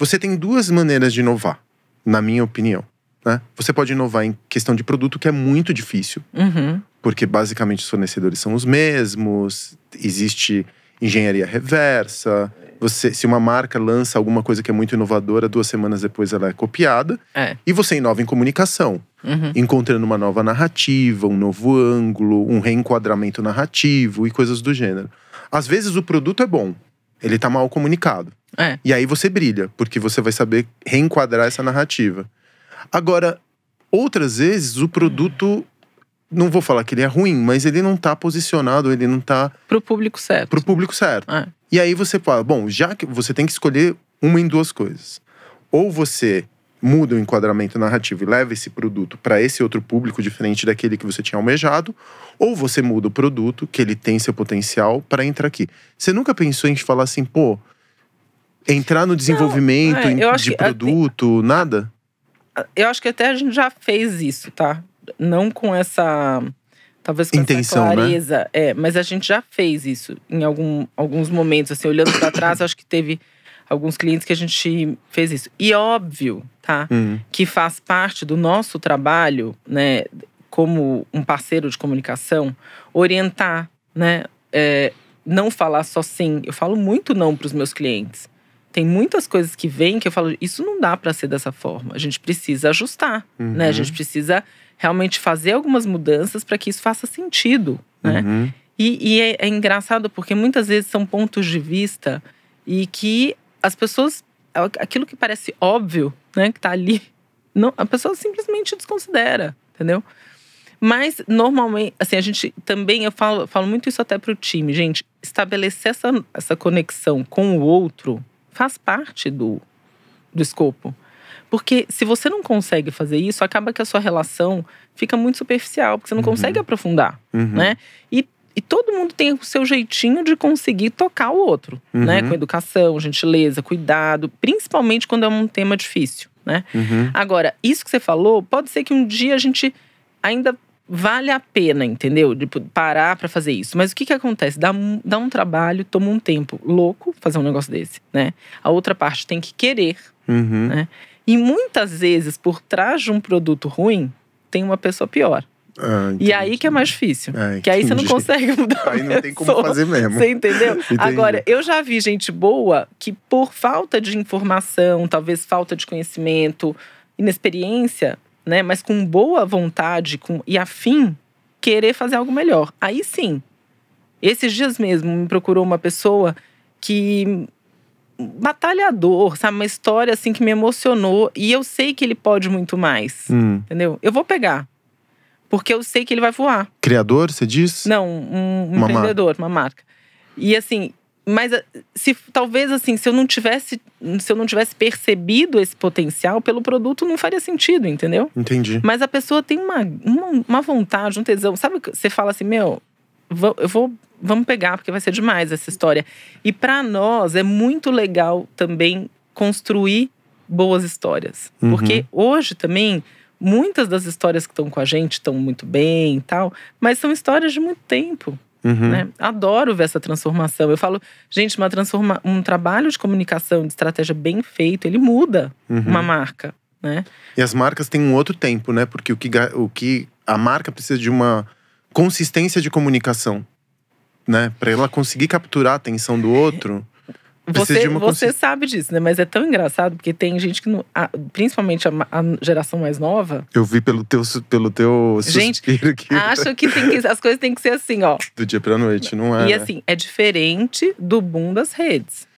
Você tem duas maneiras de inovar, na minha opinião. Né? Você pode inovar em questão de produto, que é muito difícil, uhum. porque basicamente os fornecedores são os mesmos, existe engenharia reversa. Você, se uma marca lança alguma coisa que é muito inovadora, duas semanas depois ela é copiada. É. E você inova em comunicação, uhum. encontrando uma nova narrativa, um novo ângulo, um reenquadramento narrativo e coisas do gênero. Às vezes o produto é bom, ele tá mal comunicado. É. E aí você brilha, porque você vai saber reenquadrar essa narrativa. Agora, outras vezes o produto não vou falar que ele é ruim, mas ele não tá posicionado, ele não tá pro público certo. Pro público certo. É. E aí você fala, bom, já que você tem que escolher uma em duas coisas. Ou você muda o enquadramento narrativo e leva esse produto para esse outro público diferente daquele que você tinha almejado, ou você muda o produto, que ele tem seu potencial, para entrar aqui. Você nunca pensou em falar assim, pô, entrar no desenvolvimento Não, é, de produto, nada? Eu acho que até a gente já fez isso, tá? Não com essa Talvez com Intenção, né? clareza. Né? É, mas a gente já fez isso em algum, alguns momentos. Assim, olhando para trás, acho que teve alguns clientes que a gente fez isso. E óbvio, tá? Hum. Que faz parte do nosso trabalho, né? Como um parceiro de comunicação, orientar, né? É, não falar só sim. Eu falo muito não para os meus clientes. Tem muitas coisas que vêm que eu falo, isso não dá para ser dessa forma. A gente precisa ajustar, uhum. né? A uhum. gente precisa realmente fazer algumas mudanças para que isso faça sentido, né? Uhum. E, e é, é, engraçado porque muitas vezes são pontos de vista e que as pessoas, aquilo que parece óbvio, né, que está ali, não, a pessoa simplesmente desconsidera, entendeu? Mas normalmente, assim, a gente também, eu falo, falo muito isso até para o time, gente, estabelecer essa, essa conexão com o outro faz parte do, do escopo. Porque se você não consegue fazer isso, acaba que a sua relação fica muito superficial, porque você não uhum. consegue aprofundar, uhum. né? E, e todo mundo tem o seu jeitinho de conseguir tocar o outro, né? uhum. né? Com educação, gentileza, cuidado, principalmente quando é um tema difícil, né? Uhum. Agora, isso que você falou, pode ser que um dia a gente ainda vale a pena, entendeu? De parar para fazer isso. Mas o que que acontece? Dá, dá um trabalho, toma um tempo louco fazer um negócio desse, né? A outra parte tem que querer, uhum. né? E muitas vezes, por trás de um produto ruim, tem uma pessoa pior. Ah, e aí que é mais difícil. Ah, que aí você não consegue mudar. Aí não tem como fazer mesmo. Você entendeu? Entendi. Agora, eu já vi gente boa que, por falta de informação, talvez falta de conhecimento, inexperiência, né? Mas com boa vontade com, e afim, querer fazer algo melhor. Aí sim. Esses dias mesmo me procurou uma pessoa que batalhador, sabe? Uma história assim que me emocionou. E eu sei que ele pode muito mais. Hum. Entendeu? Eu vou pegar. Porque eu sei que ele vai voar. Criador, você diz? Não, um, um uma empreendedor, marca. uma marca. E assim, mas eh, se talvez assim, se eu não tivesse, se eu não tivesse percebido esse potencial pelo produto, não faria sentido, entendeu? Entendi. Mas a pessoa tem uma, uma, uma vontade, um tesão. Sabe, você fala assim, meu, eu vou vamos pegar porque vai ser demais essa história. E para nós é muito legal também construir boas histórias, uhum. porque hoje também muitas das histórias que estão com a gente estão muito bem e tal, mas são histórias de muito tempo. Uhum. Né? Adoro ver essa transformação. Eu falo, gente, uma transforma um trabalho de comunicação, de estratégia bem feito, ele muda uhum. uma marca. Né? E as marcas têm um outro tempo, né? Porque o que, o que a marca precisa de uma consistência de comunicação, né? Para ela conseguir capturar a atenção do outro. Você, você sabe disso, né? Mas é tão engraçado porque tem gente que, não, a, principalmente a, a, geração mais nova. Eu vi pelo teu, pelo teu gente, suspiro que. que, que, as coisas têm que ser assim, ó. Do dia pra noite, não é? E né? assim, é diferente do boom das redes.